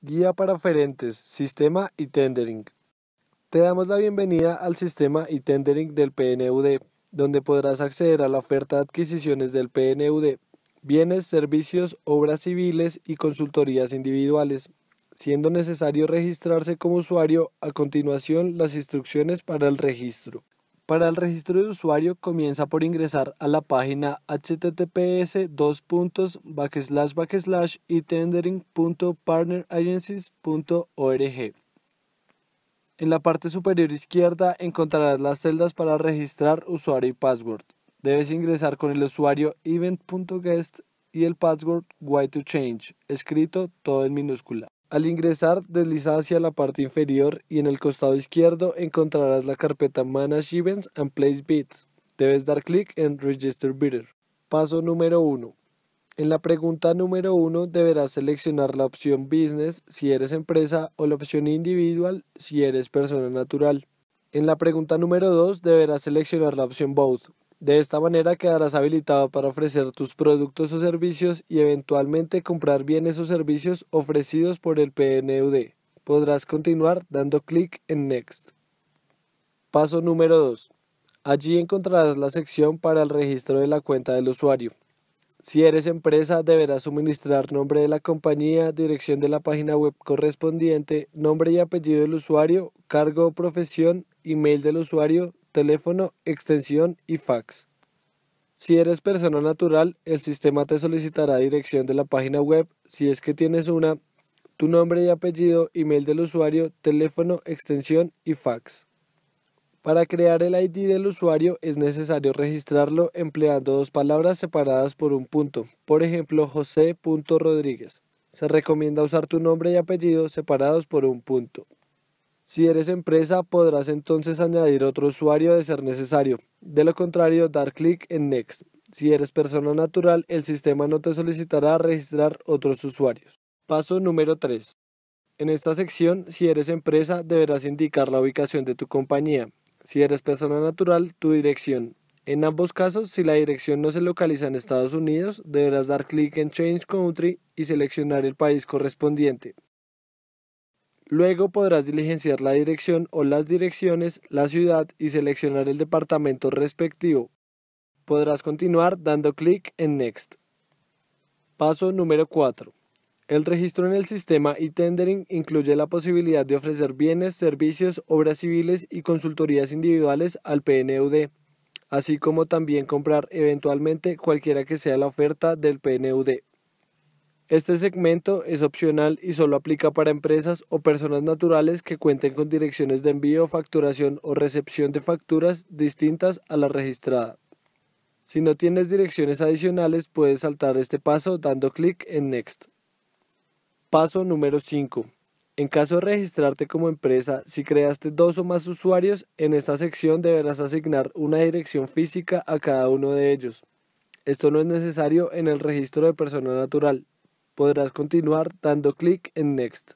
Guía para Ferentes, Sistema y Tendering. Te damos la bienvenida al sistema y tendering del PNUD, donde podrás acceder a la oferta de adquisiciones del PNUD, bienes, servicios, obras civiles y consultorías individuales, siendo necesario registrarse como usuario a continuación las instrucciones para el registro. Para el registro de usuario comienza por ingresar a la página https itendering.partneragencies.org. y tendering.partneragencies.org. En la parte superior izquierda encontrarás las celdas para registrar usuario y password. Debes ingresar con el usuario event.guest y el password y2change, escrito todo en minúscula. Al ingresar, desliza hacia la parte inferior y en el costado izquierdo encontrarás la carpeta Manage Events and Place Bids. Debes dar clic en Register Bidder. Paso número 1. En la pregunta número 1 deberás seleccionar la opción Business si eres empresa o la opción Individual si eres persona natural. En la pregunta número 2 deberás seleccionar la opción Both de esta manera quedarás habilitado para ofrecer tus productos o servicios y eventualmente comprar bienes o servicios ofrecidos por el PNUD. Podrás continuar dando clic en Next. Paso número 2. Allí encontrarás la sección para el registro de la cuenta del usuario. Si eres empresa, deberás suministrar nombre de la compañía, dirección de la página web correspondiente, nombre y apellido del usuario, cargo o profesión, email del usuario, teléfono, extensión y fax. Si eres persona natural, el sistema te solicitará dirección de la página web, si es que tienes una, tu nombre y apellido, email del usuario, teléfono, extensión y fax. Para crear el ID del usuario es necesario registrarlo empleando dos palabras separadas por un punto, por ejemplo José.Rodríguez. Se recomienda usar tu nombre y apellido separados por un punto. Si eres empresa, podrás entonces añadir otro usuario de ser necesario. De lo contrario, dar clic en Next. Si eres persona natural, el sistema no te solicitará registrar otros usuarios. Paso número 3. En esta sección, si eres empresa, deberás indicar la ubicación de tu compañía. Si eres persona natural, tu dirección. En ambos casos, si la dirección no se localiza en Estados Unidos, deberás dar clic en Change Country y seleccionar el país correspondiente. Luego podrás diligenciar la dirección o las direcciones, la ciudad y seleccionar el departamento respectivo. Podrás continuar dando clic en Next. Paso número 4. El registro en el sistema e tendering incluye la posibilidad de ofrecer bienes, servicios, obras civiles y consultorías individuales al PNUD, así como también comprar eventualmente cualquiera que sea la oferta del PNUD. Este segmento es opcional y solo aplica para empresas o personas naturales que cuenten con direcciones de envío, facturación o recepción de facturas distintas a la registrada. Si no tienes direcciones adicionales, puedes saltar este paso dando clic en Next. Paso número 5. En caso de registrarte como empresa, si creaste dos o más usuarios, en esta sección deberás asignar una dirección física a cada uno de ellos. Esto no es necesario en el registro de persona natural, podrás continuar dando clic en Next.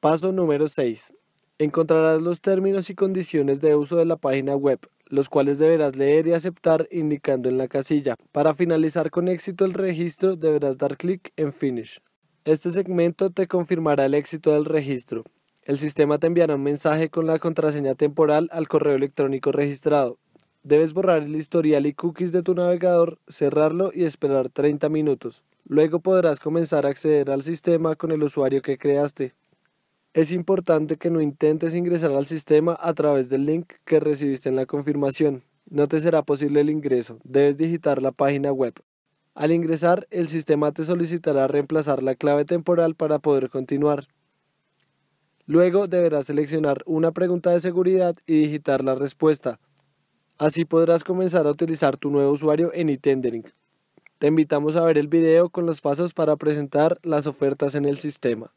Paso número 6. Encontrarás los términos y condiciones de uso de la página web, los cuales deberás leer y aceptar indicando en la casilla. Para finalizar con éxito el registro deberás dar clic en Finish. Este segmento te confirmará el éxito del registro. El sistema te enviará un mensaje con la contraseña temporal al correo electrónico registrado. Debes borrar el historial y cookies de tu navegador, cerrarlo y esperar 30 minutos. Luego podrás comenzar a acceder al sistema con el usuario que creaste. Es importante que no intentes ingresar al sistema a través del link que recibiste en la confirmación. No te será posible el ingreso, debes digitar la página web. Al ingresar, el sistema te solicitará reemplazar la clave temporal para poder continuar. Luego deberás seleccionar una pregunta de seguridad y digitar la respuesta. Así podrás comenzar a utilizar tu nuevo usuario en eTendering. Te invitamos a ver el video con los pasos para presentar las ofertas en el sistema.